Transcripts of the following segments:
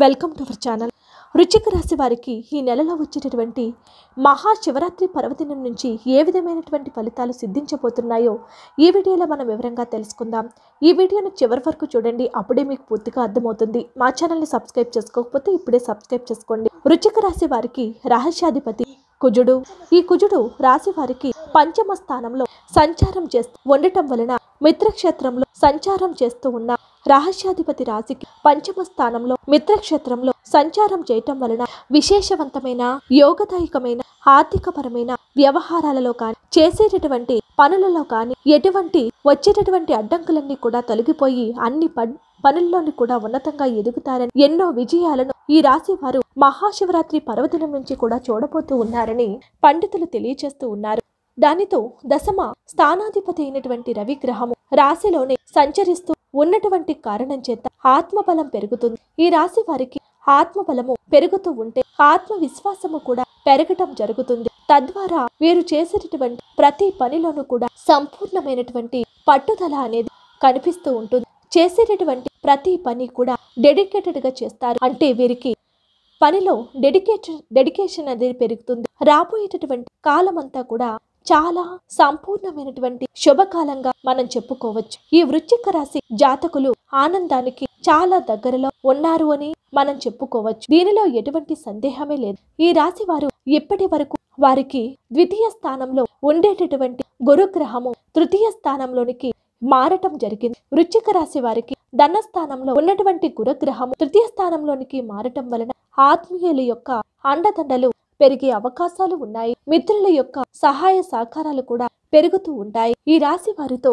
welcome to our channel వృచ్చిక రాశి వారికి ఈ నెలలో వచ్చేటటువంటి మహాశివరాత్రి పర్వదినం నుంచి ఏ విధమైనటువంటి ఫలితాలు సిద్ధించబోతున్నాయో ఈ వీడియోలో మనం వివరంగా తెలుసుకుందాం ఈ వీడియోను చివరి వరకు చూడండి అప్పుడే మీకు పూర్తిగా అర్థమవుతుంది మా ఛానల్ని సబ్స్క్రైబ్ చేసుకోకపోతే ఇప్పుడే సబ్స్క్రైబ్ చేసుకోండి వృచ్చిక రాశి వారికి రహస్యాధిపతి కుజుడు ఈ కుజుడు రాశి వారికి పంచమ స్థానంలో సంచారం చేస్తూ ఉండటం వలన మిత్రక్షేత్రంలో సంచారం చేస్తూ ఉన్న రహస్యాధిపతి రాశికి పంచమ స్థానంలో మిత్రక్షేత్రంలో సంచారం చేయటం వలన విశేషవంతమైన యోగదాయకమైన ఆర్థికపరమైన వ్యవహారాలలో కానీ చేసేటటువంటి పనులలో కానీ ఎటువంటి వచ్చేటటువంటి అడ్డంకులన్నీ కూడా తొలగిపోయి అన్ని పనుల్లోని కూడా ఉన్నతంగా ఎదుగుతారని ఎన్నో విజయాలను ఈ రాశి వారు మహాశివరాత్రి పర్వదినం నుంచి కూడా చూడబోతూ ఉన్నారని పండితులు తెలియజేస్తూ ఉన్నారు దానితో దశమ స్థానాధిపతి అయినటువంటి రవిగ్రహము రాశిలోనే సంచరిస్తూ ఉన్నటువంటి కారణం చేత ఆత్మబలం పెరుగుతుంది ఈ రాశి వారికి ఆత్మబలము పెరుగుతూ ఉంటే ఆత్మవిశ్వాసము కూడా పెరగటం జరుగుతుంది తద్వారా వీరు చేసేటటువంటి ప్రతి పనిలోనూ కూడా సంపూర్ణమైనటువంటి పట్టుదల అనేది కనిపిస్తూ ఉంటుంది చేసేటటువంటి ప్రతి పని కూడా డెడికేటెడ్ గా చేస్తారు అంటే వీరికి పనిలో డెడికేషన్ డెడికేషన్ అనేది పెరుగుతుంది రాబోయేటటువంటి కాలం అంతా కూడా చాలా సంపూర్ణమైనటువంటి శుభకాలంగా మనం చెప్పుకోవచ్చు ఈ వృశ్చిక రాశి జాతకులు ఆనందానికి చాలా దగ్గరలో ఉన్నారు అని మనం చెప్పుకోవచ్చు దీనిలో ఎటువంటి సందేహమే లేదు ఈ రాశి వారు ఇప్పటి వరకు వారికి ద్వితీయ స్థానంలో ఉండేటటువంటి గురుగ్రహము తృతీయ స్థానంలోనికి మారటం జరిగింది వృశ్చిక రాశి వారికి ధనస్థానంలో ఉన్నటువంటి గురుగ్రహము తృతీయ స్థానంలోనికి మారటం వలన ఆత్మీయుల యొక్క అండదండలు పెరిగే అవకాశాలు ఉన్నాయి మిత్రుల యొక్క సహాయ సహకారాలు కూడా పెరుగుతూ ఉంటాయి ఈ రాశి వారితో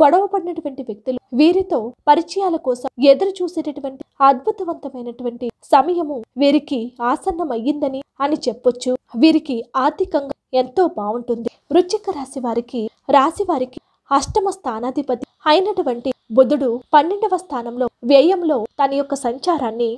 గొడవ పడినటువంటి వ్యక్తులు వీరితో పరిచయాల కోసం ఎదురు చూసేటటువంటి అద్భుతవంతమైనటువంటి సమయము వీరికి ఆసన్నమయ్యిందని అని చెప్పొచ్చు వీరికి ఆర్థికంగా ఎంతో బాగుంటుంది వృచ్చిక రాశి వారికి రాశి వారికి అష్టమ స్థానాధిపతి అయినటువంటి బుధుడు పన్నెండవ స్థానంలో వ్యయంలో తన యొక్క సంచారాన్ని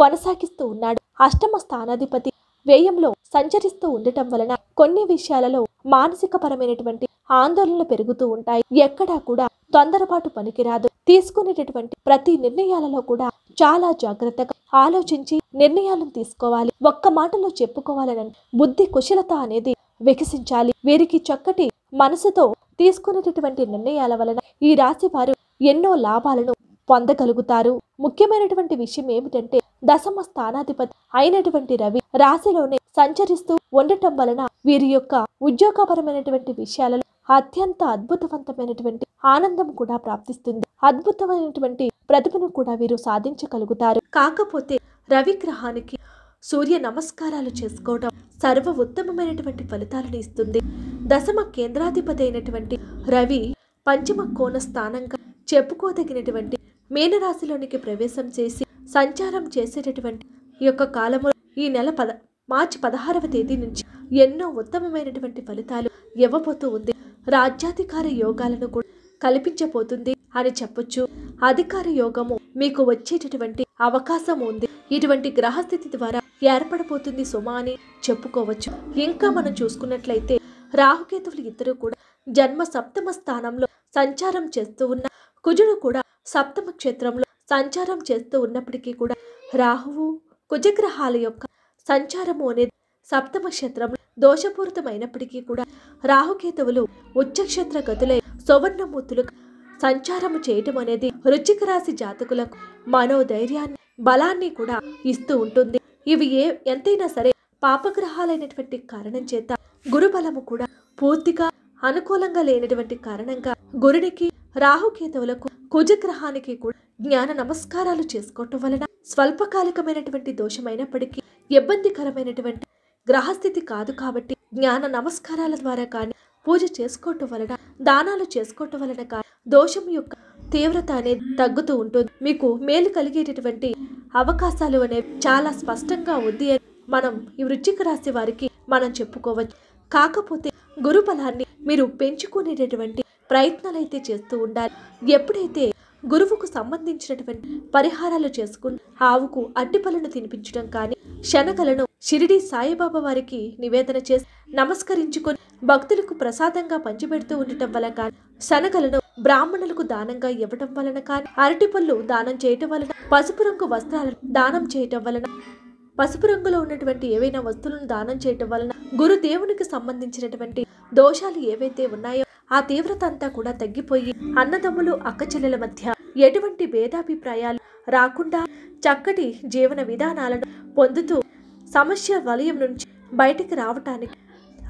కొనసాగిస్తూ ఉన్నాడు అష్టమ స్థానాధిపతి వ్యయంలో సంచరిస్తూ ఉండటం వలన కొన్ని విషయాలలో మానసికపరమైనటువంటి ఆందోళనలు పెరుగుతూ ఉంటాయి ఎక్కడా కూడా తొందరపాటు పనికిరాదు తీసుకునేటటువంటి ప్రతి నిర్ణయాలలో కూడా చాలా జాగ్రత్తగా ఆలోచించి నిర్ణయాలను తీసుకోవాలి ఒక్క మాటలో చెప్పుకోవాలని బుద్ధి కుశలత అనేది వికసించాలి వీరికి చక్కటి మనసుతో తీసుకునేటటువంటి నిర్ణయాల వలన ఈ రాశి వారు ఎన్నో లాభాలను పొందగలుగుతారు ముఖ్యమైనటువంటి విషయం ఏమిటంటే దశమ స్థానాధిపతి అయినటువంటి రవి రాశిలోనే సంచరిస్తూ ఉండటం వలన వీరి యొక్క ఉద్యోగపరమైనటువంటి విషయాలలో అత్యంత అద్భుతవంతమైనటువంటి ఆనందం కూడా ప్రాప్తిస్తుంది అద్భుతమైనటువంటి ప్రతిభను కూడా వీరు సాధించగలుగుతారు కాకపోతే రవి గ్రహానికి సూర్య నమస్కారాలు చేసుకోవడం సర్వ ఉత్తమమైనటువంటి ఫలితాలను ఇస్తుంది దశమ కేంద్రాధిపతి అయినటువంటి రవి పంచమ కోణ స్థానంగా చెప్పుకోదగినటువంటి మీనరాశిలోనికి ప్రవేశం చేసి సంచారం చేసేటటువంటి ఈ యొక్క కాలము ఈ నెల పద మార్చి పదహారవ తేదీ నుంచి ఎన్నో ఉత్తమమైనటువంటి ఫలితాలు ఇవ్వబోతూ ఉంది రాజ్యాధికార యోగాలను కూడా కల్పించబోతుంది అని చెప్పొచ్చు అధికార యోగము మీకు వచ్చేటటువంటి అవకాశం ఉంది ఇటువంటి గ్రహస్థితి ద్వారా ఏర్పడబోతుంది సుమ అని చెప్పుకోవచ్చు ఇంకా మనం చూసుకున్నట్లయితే రాహుకేతువులు ఇద్దరు కూడా జన్మ సప్తమ స్థానంలో సంచారం చేస్తూ ఉన్న కుజుడు కూడా సప్తమ క్షేత్రంలో సంచారం చేస్తూ ఉన్నప్పటికీ కూడా రాహువు కుజగ్రహాల యొక్క సంచారము అనేది సప్తమ క్షేత్రంలో దోషపూరితమైనప్పటికీ కూడా రాహుకేతువులు ఉచ్చక్షేత్ర గతులై సువర్ణమూర్తులు సంచారము చేయటం అనేది రుచిక రాశి జాతకులకు మనోధైర్యాన్ని బలాన్ని కూడా ఇస్తూ ఉంటుంది ఇవి ఏ ఎంతైనా సరే పాపగ్రహాలైనటువంటి కారణం చేత గురుబలము కూడా పూర్తిగా అనుకూలంగా లేనటువంటి కారణంగా గురునికి రాహుకేతువులకు కుజగ్రహానికి కూడా జ్ఞాన నమస్కారాలు చేసుకోవటం వలన స్వల్పకాలికమైనటువంటి దోషమైనప్పటికీ ఇబ్బందికరమైనటువంటి గ్రహస్థితి కాదు కాబట్టి జ్ఞాన నమస్కారాల ద్వారా కానీ పూజ చేసుకోవటం వలన దానాలు చేసుకోవటం వలన కానీ దోషం యొక్క తీవ్రత అనేది తగ్గుతూ ఉంటుంది మీకు మేలు కలిగేటటువంటి అవకాశాలు అనేవి చాలా స్పష్టంగా ఉంది అని మనం ఈ వృచ్చిక రాశి వారికి మనం చెప్పుకోవచ్చు కాకపోతే గురు మీరు పెంచుకునేటటువంటి ప్రయత్నాలైతే చేస్తూ ఉండాలి ఎప్పుడైతే గురువుకు సంబంధించినటువంటి పరిహారాలు చేసుకుని ఆవుకు అడ్డిపలను తినిపించడం కానీ శనగలను షిరిడి సాయిబాబా వారికి నివేదన చేసి నమస్కరించుకొని భక్తులకు ప్రసాదంగా పంచిపెడుతూ ఉండటం వల్ల కానీ శనగలను బ్రాహ్మణులకు దానంగా ఇవ్వటం వలన కానీ అరటిపళ్ళు దానం చేయటం వలన పసుపు రంగు వస్త్రాలను దానం చేయటం వలన పసుపు రంగులో ఉన్నటువంటి ఏవైనా వస్తువులను దానం చేయటం వలన గురుదేవునికి సంబంధించినటువంటి దోషాలు ఏవైతే ఉన్నాయో ఆ తీవ్రత అంతా కూడా తగ్గిపోయి అన్నదమ్ములు అక్కచెల్లెల మధ్య ఎటువంటి భేదాభిప్రాయాలు రాకుండా చక్కటి జీవన విధానాలను పొందుతూ సమస్య వలయం నుంచి బయటికి రావటానికి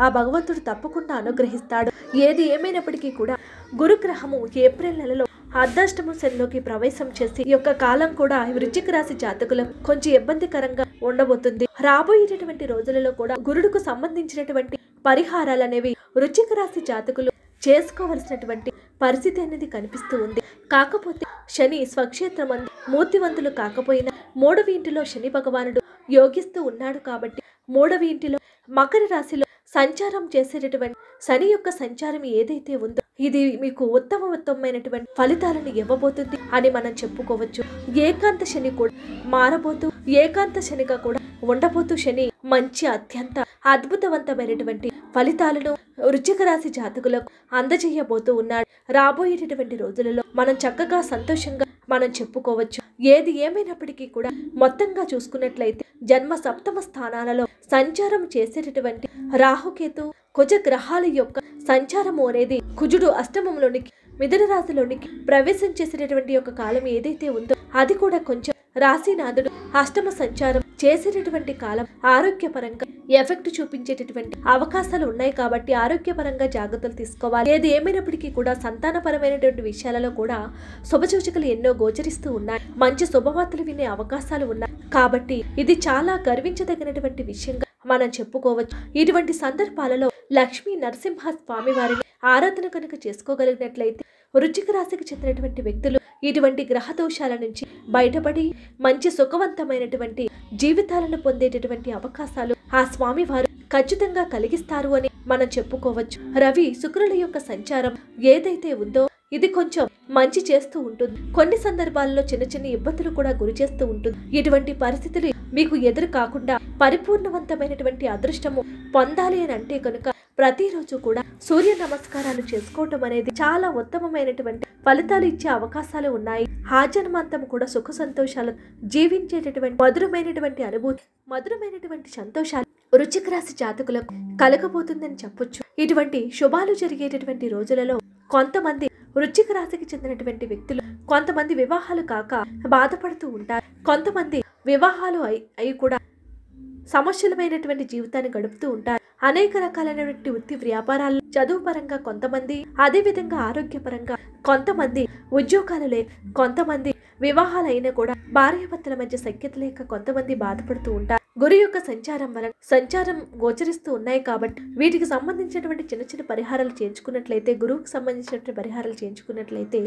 ఆ భగవంతుడు తప్పకుండా అనుగ్రహిస్తాడు ఏది ఏమైనప్పటికీ కూడా గురుగ్రహము ఏప్రిల్ నెలలో అర్ధాష్టమ శనిలోకి ప్రవేశం చేసి యొక్క కాలం కూడా వృచ్చిక రాశి జాతకులకు కొంచెం ఇబ్బందికరంగా ఉండబోతుంది రాబోయేటటువంటి రోజులలో కూడా గురుడుకు సంబంధించినటువంటి పరిహారాలు అనేవి వృచ్చిక రాశి జాతకులు చేసుకోవలసినటువంటి పరిస్థితి అనేది కనిపిస్తూ ఉంది కాకపోతే శని స్వక్షేత్రం అంది మూర్తివంతులు కాకపోయినా మూడవ ఇంటిలో శని భగవానుడు యోగిస్తూ ఉన్నాడు కాబట్టి మూడవ ఇంటిలో మకర రాశిలో సంచారం చేసేటటువంటి శని యొక్క సంచారం ఏదైతే ఉందో ఇది మీకు ఉత్తమ ఉత్తమమైనటువంటి ఫలితాలను ఇవ్వబోతుంది అని మనం చెప్పుకోవచ్చు ఏకాంత శని కూడా మారబోతూ ఏకాంత శనిగా కూడా ఉండబోతూ శని మంచి అత్యంత అద్భుతవంతమైనటువంటి ఫలితాలను వృచ్చిక రాశి జాతకులకు అందజేయబోతూ ఉన్నాడు రాబోయేటటువంటి రోజులలో మనం చక్కగా సంతోషంగా మనం చెప్పుకోవచ్చు ఏది ఏమైనప్పటికీ కూడా మొత్తంగా చూసుకున్నట్లయితే జన్మ సప్తమ స్థానాలలో సంచారం చేసేటటువంటి రాహుకేతు కుజ గ్రహాల యొక్క సంచారము అనేది కుజుడు అష్టమంలోనికి మిథున రాశిలోనికి ప్రవేశం చేసేటటువంటి యొక్క కాలం ఏదైతే ఉందో అది కూడా కొంచెం రాశినాథుడు అష్టమ సంచారం చేసేటటువంటి కాలం ఆరోగ్యపరంగా ఎఫెక్ట్ చూపించేటటువంటి అవకాశాలు ఉన్నాయి కాబట్టి ఆరోగ్యపరంగా జాగ్రత్తలు తీసుకోవాలి ఏది ఏమైనప్పటికీ కూడా సంతానపరమైనటువంటి విషయాలలో కూడా శుభసూచకలు ఎన్నో గోచరిస్తూ ఉన్నాయి మంచి శుభవార్తలు వినే అవకాశాలు ఉన్నాయి కాబట్టి ఇది చాలా గర్వించదగినటువంటి విషయంగా మనం చెప్పుకోవచ్చు ఇటువంటి సందర్భాలలో లక్ష్మీ నరసింహ స్వామి వారిని ఆరాధన కనుక చేసుకోగలిగినట్లయితే వృచ్చిక రాశికి చెందినటువంటి వ్యక్తులు ఇటువంటి గ్రహ దోషాల నుంచి బయటపడి మంచి సుఖవంతమైనటువంటి జీవితాలను పొందేటటువంటి అవకాశాలు ఆ స్వామివారు ఖచ్చితంగా కలిగిస్తారు అని మనం చెప్పుకోవచ్చు రవి శుక్రుల యొక్క సంచారం ఏదైతే ఉందో ఇది కొంచెం మంచి చేస్తూ ఉంటుంది కొన్ని సందర్భాల్లో చిన్న చిన్న ఇబ్బందులు కూడా గురి చేస్తూ ఉంటుంది ఇటువంటి పరిస్థితులు మీకు ఎదురు కాకుండా పరిపూర్ణవంతమైనటువంటి అదృష్టము పొందాలి అని అంటే కనుక ప్రతిరోజు కూడా సూర్య నమస్కారాలు చేసుకోవటం అనేది చాలా ఉత్తమమైనటువంటి ఫలితాలు ఇచ్చే అవకాశాలు ఉన్నాయి హాజన్మాంతం కూడా సుఖ సంతోషాలు జీవించేటటువంటి మధురమైనటువంటి అనుభూతి మధురమైనటువంటి సంతోషాలు వృచ్చిక రాశి జాతకులకు కలగబోతుందని చెప్పొచ్చు ఇటువంటి శుభాలు జరిగేటటువంటి రోజులలో కొంతమంది వృచ్చిక రాశికి చెందినటువంటి వ్యక్తులు కొంతమంది వివాహాలు కాక బాధపడుతూ ఉంటారు కొంతమంది వివాహాలు అయి అయి కూడా సమస్యలమైనటువంటి జీవితాన్ని గడుపుతూ ఉంటారు అనేక రకాలైనటువంటి వృత్తి వ్యాపారాలు చదువు పరంగా కొంతమంది అదేవిధంగా ఆరోగ్యపరంగా కొంతమంది ఉద్యోగాలు లే కొంతమంది వివాహాలైనా కూడా భార్యాభర్తల మధ్య సఖ్యత లేక కొంతమంది బాధపడుతూ ఉంటారు గురి యొక్క సంచారం వలన సంచారం గోచరిస్తూ ఉన్నాయి కాబట్టి వీటికి సంబంధించినటువంటి చిన్న చిన్న పరిహారాలు చేయించుకున్నట్లయితే గురువుకు సంబంధించినటువంటి పరిహారాలు చేయించుకున్నట్లయితే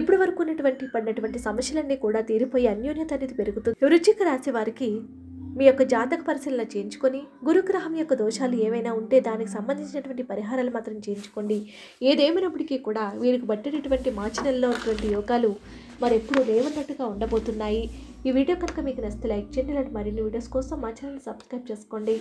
ఇప్పటి వరకు ఉన్నటువంటి పడినటువంటి సమస్యలన్నీ కూడా తీరిపోయి అన్యోన్యత అనేది పెరుగుతుంది వృచ్చిక రాశి వారికి మీ యొక్క జాతక పరిశీలన చేయించుకొని గురుగ్రహం యొక్క దోషాలు ఏవైనా ఉంటే దానికి సంబంధించినటువంటి పరిహారాలు మాత్రం చేయించుకోండి ఏదేమైనప్పటికీ కూడా వీరికి పట్టినటువంటి మార్చినల్లో ఉన్నటువంటి యోగాలు మరి ఎప్పుడు లేవన్నట్టుగా ఉండబోతున్నాయి ఈ వీడియో కనుక మీకు నచ్చితే లైక్ చేయండి ఇలాంటి మరిన్ని వీడియోస్ కోసం మా ఛానల్ సబ్స్క్రైబ్ చేసుకోండి